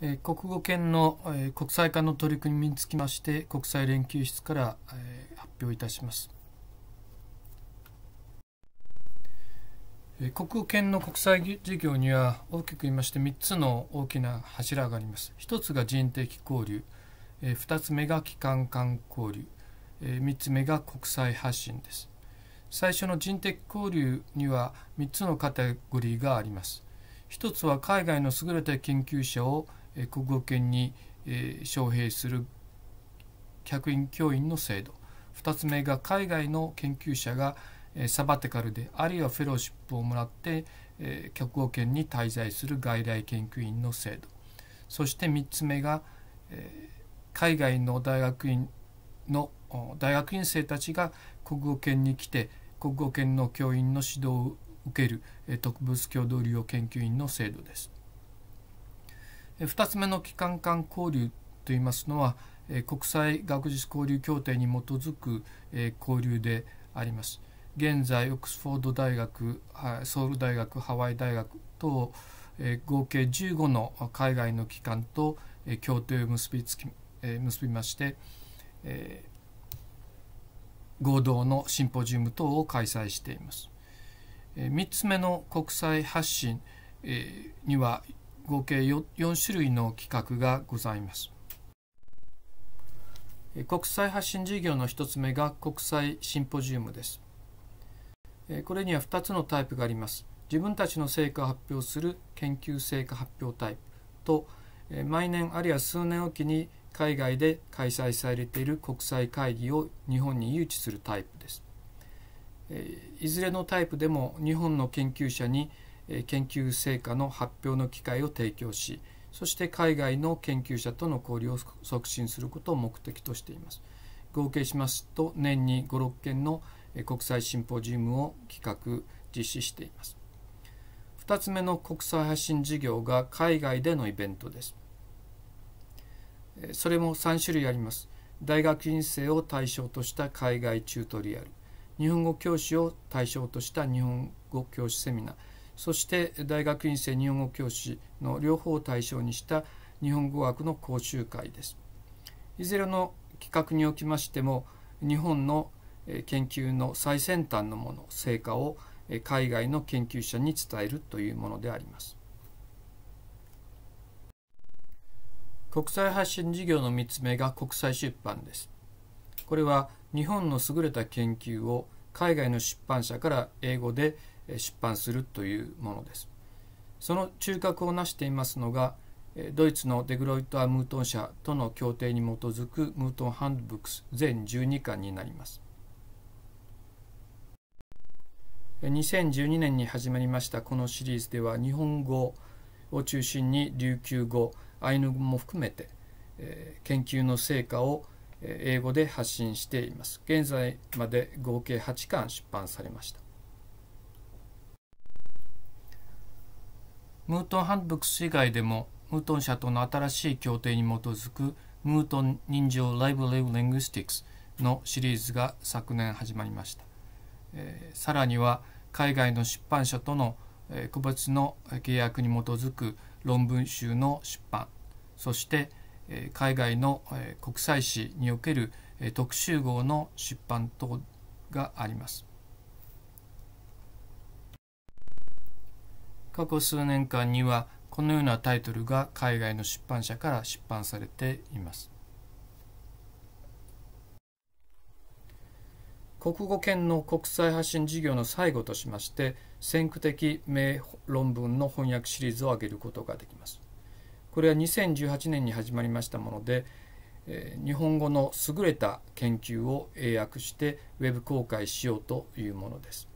え国語圏の、え国際化の取り組みにつきまして国際連休室から、え発表いたします、え国語圏の国際事業には大きく言いまして3つの大きな柱があります1つが人的交流、え2つ目が機関間交流、え3つ目が国際発信です最初の人的交流には3つのカテゴリーがあります一つは海外の優れた研究者を国語圏に、え招聘する客員教員の制度2つ目が海外の研究者がサバテカルであるいはフェローシップをもらって極語圏に滞在する外来研究員の制度そして3つ目が海外の大学院の大学院生たちが国語圏に来て国語圏の教員の指導を受ける特別共同利用研究員の制度です。2つ目の機関間交流といいますのは国際学術交流協定に基づく交流であります。現在オックスフォード大学ソウル大学ハワイ大学等合計15の海外の機関と協定を結びつき結びまして合同のシンポジウム等を開催しています。3つ目の国際発信には合計 4, 種類の規格がございます。国際発信事業の1つ目が国際シンポジウムです。これには2つのタイプがあります。自分たちの成果を発表する研究成果発表タイプと毎年あるいは数年おきに海外で開催されている国際会議を日本に誘致するタイプです。いずれのタイプでも日本の研究者に研究成果の発表の機会を提供しそして海外の研究者との交流を促進することを目的としています合計しますと年に56件の国際シンポジウムを企画実施しています2つ目の国際発信事業が海外でのイベントですそれも3種類あります大学院生を対象とした海外チュートリアル日本語教師を対象とした日本語教師セミナーそして大学院生日本語教師の両方を対象にした日本語学の講習会ですいずれの企画におきましても日本の研究の最先端のもの成果を海外の研究者に伝えるというものであります国際発信事業の3つ目が国際出版ですこれは日本の優れた研究を海外の出版社から英語で出版するというものです。その中核を成していますのがドイツのデグロイト・ア・ムートン社との協定に基づくムートン・ハンドブックス全12巻になります。2012年に始まりましたこのシリーズでは日本語を中心に琉球語アイヌ語も含めて研究の成果を英語で発信しています。現在まで合計8巻出版されました。ムートン・ハンドブックス以外でもムートン社との新しい協定に基づくムートン人情ライブレブ・リングスティックスのシリーズが昨年始まりました、えー、さらには海外の出版社との、えー、個別の契約に基づく論文集の出版そして、えー、海外の、えー、国際誌における、えー、特集号の出版等があります過去数年間にはこのようなタイトルが海外の出版社から出版されています。国語圏の国際発信事業の最後としまして先駆的名論文の翻訳シリーズを挙げることができます。これは2018年に始まりましたもので日本語の優れた研究を英訳してウェブ公開しようというものです。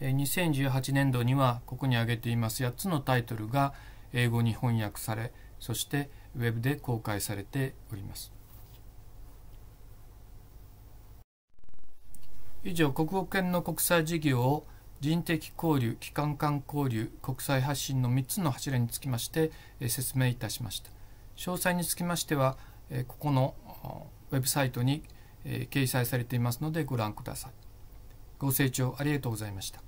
2018年度にはここに挙げています8つのタイトルが英語に翻訳されそしてウェブで公開されております以上国語圏の国際事業を人的交流機関間交流国際発信の3つの柱につきまして説明いたしました詳細につきましてはここのウェブサイトに掲載されていますのでご覧くださいご清聴ありがとうございました